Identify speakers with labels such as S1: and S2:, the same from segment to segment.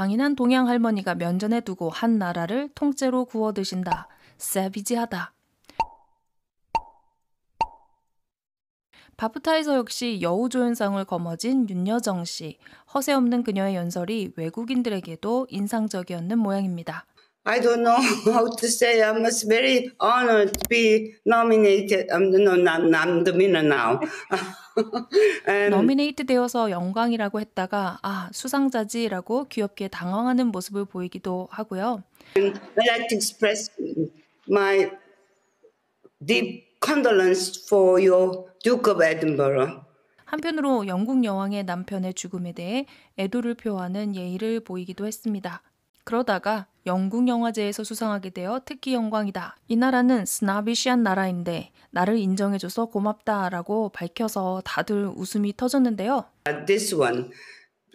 S1: 강인한 동양 할머니가 면전에 두고 한 나라를 통째로 구워 드신다. 세비지하다. 바프타에서 역시 여우조연상을 거머쥔 윤여정 씨. 허세 없는 그녀의 연설이 외국인들에게도 인상적이었는 모양입니다.
S2: I don't know how to say. I'm very honored to be nominated. I'm, no, I'm, I'm the winner now.
S1: 노미네이트 되어서 영광이라고 했다가 아 수상자지라고 귀엽게 당황하는 모습을 보이기도 하고요.
S2: a I'd like to express my deep condolence for your Duke of Edinburgh.
S1: 한편으로 영국 여왕의 남편의 죽음에 대해 애도를 표하는 예의를 보이기도 했습니다. 그러다가 영국 영화제에서 수상하게 되어 특히 영광이다. 이 나라는 스나비시한 나라인데 나를 인정해줘서 고맙다라고 밝혀서
S2: 다들 웃음이
S1: 터졌는데요.
S2: This one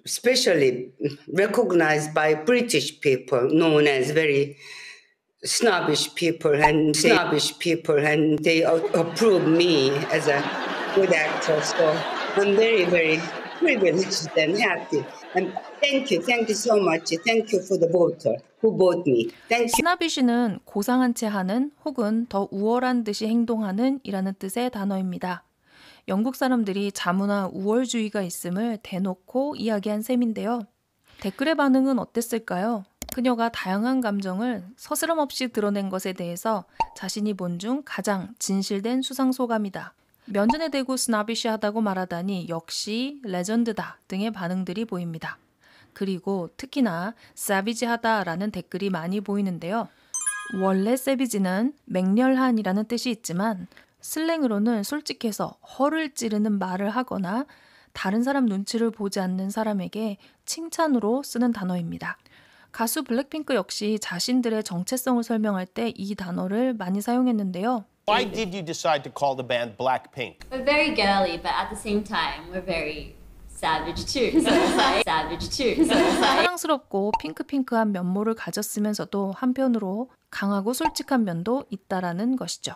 S2: especially recognized by British people known as very snobbish people and snobbish people and they approve me as a good actor so I'm very very privilege a n happy. And thank you, thank you so much. Thank you for the voter who bought me.
S1: Thank you. 스나비 씨는 고상한 채 하는 혹은 더 우월한 듯이 행동하는 이라는 뜻의 단어입니다. 영국 사람들이 자문화 우월주의가 있음을 대놓고 이야기한 셈인데요. 댓글의 반응은 어땠을까요? 그녀가 다양한 감정을 서스럼 없이 드러낸 것에 대해서 자신이 본 중 가장 진실된 수상 소감이다. 면전에 대고 스나비시하다고 말하다니 역시 레전드다 등의 반응들이 보입니다. 그리고 특히나 사비지하다라는 댓글이 많이 보이는데요. 원래 세비지는 맹렬한이라는 뜻이 있지만 슬랭으로는 솔직해서 허를 찌르는 말을 하거나 다른 사람 눈치를 보지 않는 사람에게 칭찬으로 쓰는 단어입니다. 가수 블랙핑크 역시 자신들의 정체성을 설명할 때 이 단어를 많이 사용했는데요. Why did
S2: you decide to call the band Blackpink? We're very
S1: girly, but at the same time, we're very savage too. So it's like savage too. So it's like 사랑스럽고 핑크핑크한 면모를 가졌으면서도 한편으로 강하고 솔직한 면도 있다라는 것이죠.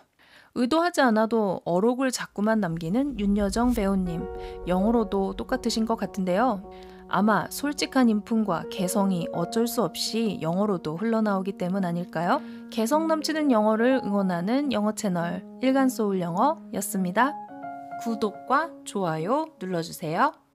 S1: 의도하지 않아도 어록을 자꾸만 남기는 윤여정 배우님, 영어로도 똑같으신 것 같은데요. 아마 솔직한 인품과 개성이 어쩔 수 없이 영어로도 흘러나오기 때문 아닐까요? 개성 넘치는 영어를 응원하는 영어 채널 일간소울 영어였습니다. 구독과 좋아요 눌러주세요.